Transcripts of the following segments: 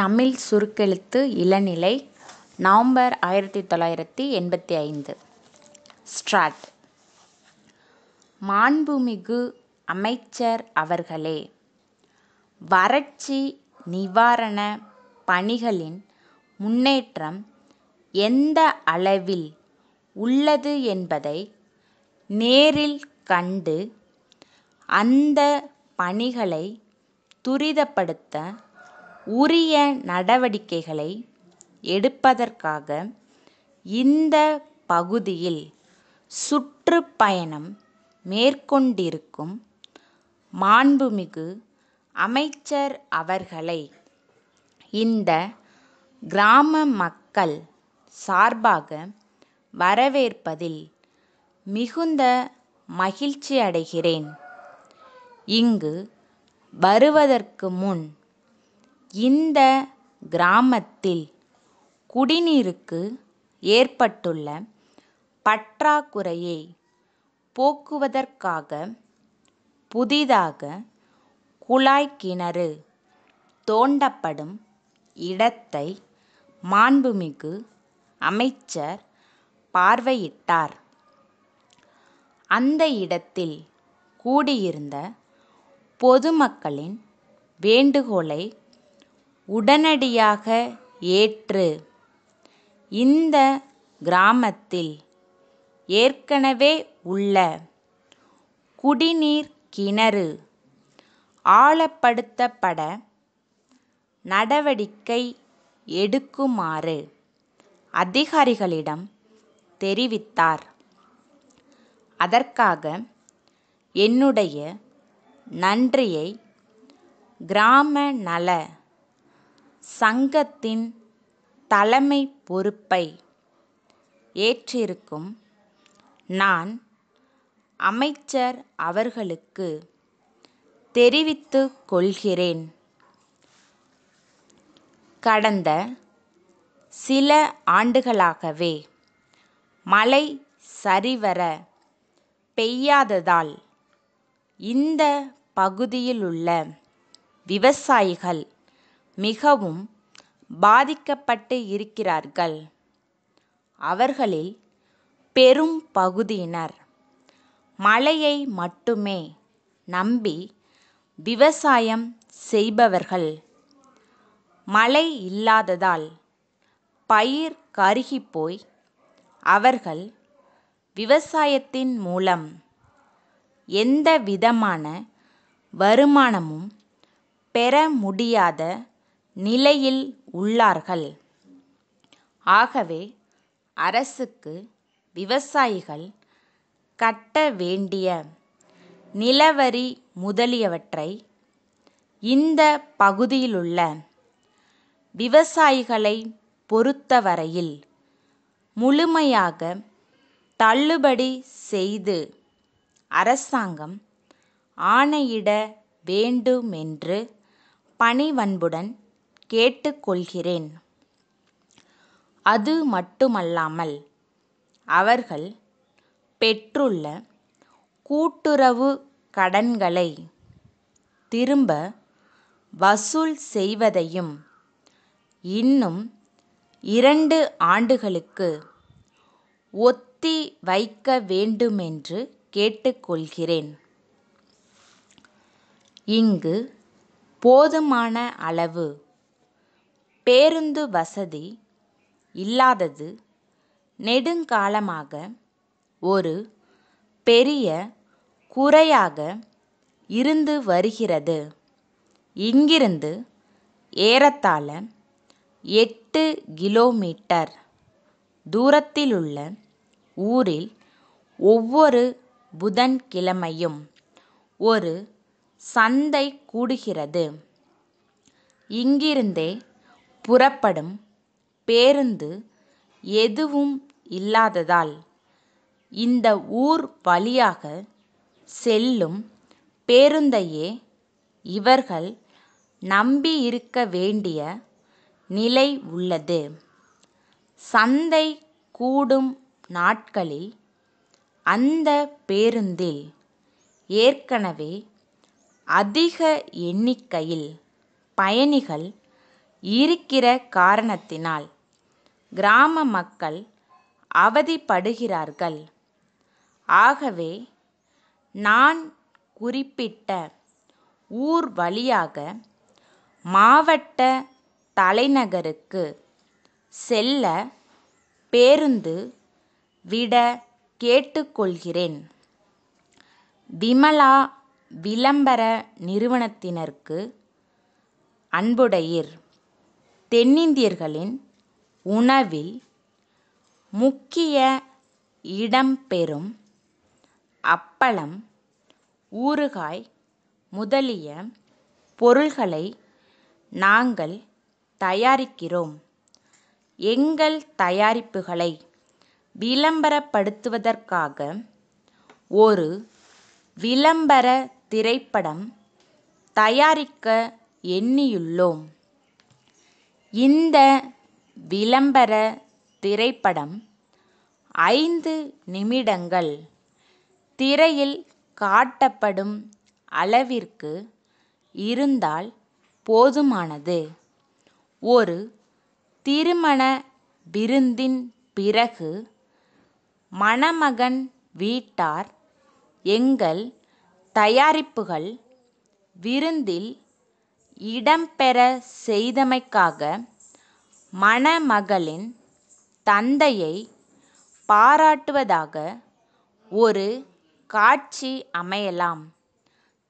தமிழ் சுருக்கெழுத்து இளநிலை நவம்பர் ஆயிரத்தி தொள்ளாயிரத்தி எண்பத்தி ஐந்து ஸ்ட்ராட் மாண்புமிகு அமைச்சர் அவர்களே வறட்சி நிவாரண பணிகளின் முன்னேற்றம் எந்த அளவில் உள்ளது என்பதை நேரில் கண்டு அந்த பணிகளை துரிதப்படுத்த உரிய நடவடிக்கைகளை எடுப்பதற்காக இந்த பகுதியில் சுற்றுப்பயணம் மேற்கொண்டிருக்கும் மாண்புமிகு அமைச்சர் அவர்களை இந்த கிராம மக்கள் சார்பாக வரவேற்பதில் மிகுந்த மகிழ்ச்சியடைகிறேன் இங்கு வருவதற்கு முன் இந்த கிராமத்தில் குடிநீருக்கு ஏற்பட்டுள்ள பற்றாக்குறையை போக்குவதற்காக புதிதாக குழாய் கிணறு தோண்டப்படும் இடத்தை மாண்புமிகு அமைச்சர் பார்வையிட்டார். அந்த இடத்தில் கூடியிருந்த பொதுமக்களின் வேண்டுகோளை உடனடியாக ஏற்று இந்த கிராமத்தில் ஏற்கனவே உள்ள குடிநீர் கிணறு ஆழப்படுத்தப்பட நடவடிக்கை எடுக்குமாறு அதிகாரிகளிடம் தெரிவித்தார் அதற்காக என்னுடைய நன்றியை கிராம நல சங்கத்தின் தலைமை பொறுப்பை ஏற்றிருக்கும் நான் அமைச்சர் அவர்களுக்கு தெரிவித்து கொள்கிறேன். கடந்த சில ஆண்டுகளாகவே மழை சரிவர பெய்யாததால் இந்த பகுதியிலுள்ள விவசாயிகள் மிகவும் பாதிக்கப்பட்டு இருக்கிறார்கள் அவர்களில் பெரும் பகுதியினர் மழையை மட்டுமே நம்பி விவசாயம் செய்பவர்கள் மழை இல்லாததால் பயிர் போய் அவர்கள் விவசாயத்தின் மூலம் எந்த விதமான வருமானமும் பெற முடியாத நிலையில் உள்ளார்கள். ஆகவே அரசுக்கு விவசாயிகள் கட்ட வேண்டிய நிலவரி முதலியவற்றை இந்த பகுதியிலுள்ள விவசாயிகளை பொறுத்தவரையில் முழுமையாக தள்ளுபடி செய்து அரசாங்கம் ஆணையிட வேண்டுமென்று பணிவன்புடன் கேட்டுக்கொள்கிறேன். அது மட்டுமல்லாமல் அவர்கள் பெற்றுள்ள கூட்டுறவு கடன்களை திரும்ப வசூல் செய்வதையும் இன்னும் இரண்டு ஆண்டுகளுக்கு ஒத்தி வைக்க வேண்டுமென்று கேட்டுக்கொள்கிறேன். இங்கு போதுமான அளவு பேருந்து வசதி இல்லாதது நெடுங்காலமாக ஒரு பெரிய குறையாக இருந்து வருகிறது இங்கிருந்து ஏறத்தாழ எட்டு கிலோமீட்டர் தூரத்திலுள்ள ஊரில் ஒவ்வொரு புதன்கிழமையும் ஒரு சந்தை கூடுகிறது இங்கிருந்தே புறப்படும் பேருந்து எதுவும் இல்லாததால் இந்த ஊர் வழியாக செல்லும் பேருந்தையே இவர்கள் நம்பியிருக்க வேண்டிய நிலை உள்ளது சந்தை கூடும் நாட்களில் அந்த பேருந்தில் ஏற்கனவே அதிக எண்ணிக்கையில் பயணிகள் இருக்கிற காரணத்தினால் கிராம மக்கள் அவதிப்படுகிறார்கள் ஆகவே நான் குறிப்பிட்ட ஊர் வழியாக மாவட்ட தலைநகருக்கு செல்ல பேருந்து விட கேட்டுக்கொள்கிறேன் விமலா விளம்பர நிறுவனத்தினருக்கு அன்புடையீர் தென்னிந்தியர்களின் உணவில் முக்கிய இடம் பெறும் அப்பளம் ஊறுகாய் முதலிய பொருள்களை நாங்கள் தயாரிக்கிறோம். எங்கள் தயாரிப்புகளை விளம்பரப்படுத்துவதற்காக ஒரு விளம்பர திரைப்படம் தயாரிக்க எண்ணியுள்ளோம். இந்த விளம்பர திரைப்படம் ஐந்து நிமிடங்கள் திரையில் காட்டப்படும் அளவிற்கு இருந்தால் போதுமானது ஒரு திருமண விருந்தின் பிறகு மணமகன் வீட்டார் எங்கள் தயாரிப்புகள் விருந்தில் இடம்பெற செய்தமைக்காக மணமகளின் தந்தையை பாராட்டுவதாக ஒரு காட்சி அமையலாம்.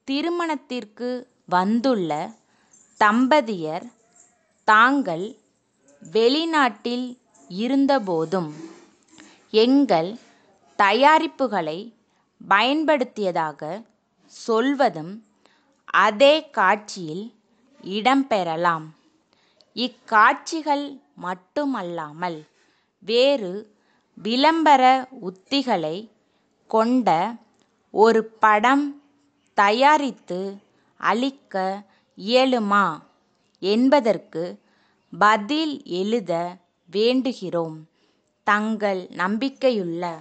திருமணத்திற்கு வந்துள்ள தம்பதியர் தாங்கள் வெளிநாட்டில் இருந்தபோதும் எங்கள் தயாரிப்புகளை பயன்படுத்தியதாக சொல்வதும் அதே காட்சியில் இடம்பெறலாம் இக்காட்சிகள் மட்டுமல்லாமல் வேறு விளம்பர உத்திகளை கொண்ட ஒரு படம் தயாரித்து அளிக்க இயலுமா என்பதற்கு பதில் எழுத வேண்டுகிறோம் தங்கள் நம்பிக்கையுள்ள